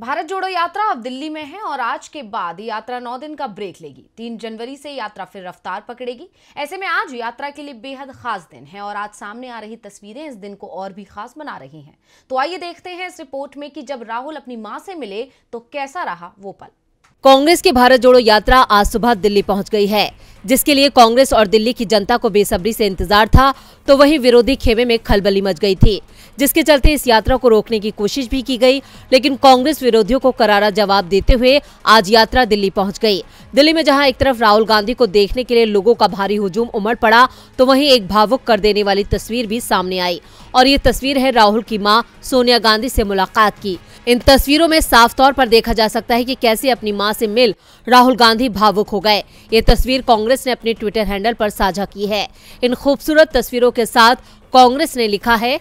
भारत जोड़ो यात्रा अब दिल्ली में है और आज के बाद यात्रा नौ दिन का ब्रेक लेगी तीन जनवरी से यात्रा फिर रफ्तार पकड़ेगी ऐसे में आज यात्रा के लिए बेहद खास दिन है और आज सामने आ रही तस्वीरें इस दिन को और भी खास बना रही हैं तो आइए देखते हैं इस रिपोर्ट में कि जब राहुल अपनी मां से मिले तो कैसा रहा वो पल कांग्रेस की भारत जोड़ो यात्रा आज सुबह दिल्ली पहुँच गई है जिसके लिए कांग्रेस और दिल्ली की जनता को बेसब्री से इंतजार था तो वहीं विरोधी खेमे में खलबली मच गई थी जिसके चलते इस यात्रा को रोकने की कोशिश भी की गई लेकिन कांग्रेस विरोधियों को करारा जवाब देते हुए आज यात्रा दिल्ली पहुंच गई दिल्ली में जहां एक तरफ राहुल गांधी को देखने के लिए लोगों का भारी हुजूम उमड़ पड़ा तो वहीं एक भावुक कर देने वाली तस्वीर भी सामने आई और ये तस्वीर है राहुल की माँ सोनिया गांधी से मुलाकात की इन तस्वीरों में साफ तौर पर देखा जा सकता है की कैसे अपनी माँ से मिल राहुल गांधी भावुक हो गए ये तस्वीर कांग्रेस कांग्रेस ने अपने ट्विटर हैंडल पर साझा की है इन खूबसूरत तस्वीरों के साथ कांग्रेस ने लिखा है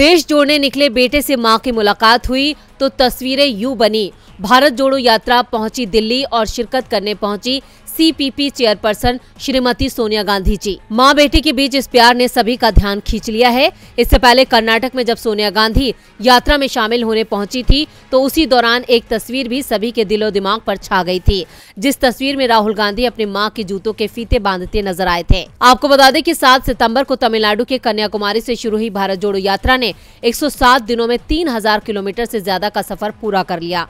देश जोड़ने निकले बेटे से मां की मुलाकात हुई तो तस्वीरें यू बनी भारत जोड़ो यात्रा पहुंची दिल्ली और शिरकत करने पहुंची सीपीपी चेयरपर्सन श्रीमती सोनिया गांधी जी माँ बेटी के बीच इस प्यार ने सभी का ध्यान खींच लिया है इससे पहले कर्नाटक में जब सोनिया गांधी यात्रा में शामिल होने पहुंची थी तो उसी दौरान एक तस्वीर भी सभी के दिलो दिमाग पर छा गई थी जिस तस्वीर में राहुल गांधी अपने माँ के जूतों के फीते बांधते नजर आए थे आपको बता दें की सात सितम्बर को तमिलनाडु के कन्याकुमारी ऐसी शुरू हुई भारत जोड़ो यात्रा ने एक दिनों में तीन किलोमीटर ऐसी ज्यादा का सफर पूरा कर लिया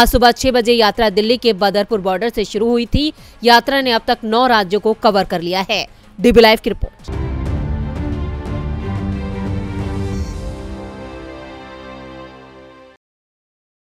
आज सुबह छह बजे यात्रा दिल्ली के बदरपुर बॉर्डर ऐसी शुरू हुई थी यात्रा ने अब तक नौ राज्यों को कवर कर लिया है डीबी लाइव की रिपोर्ट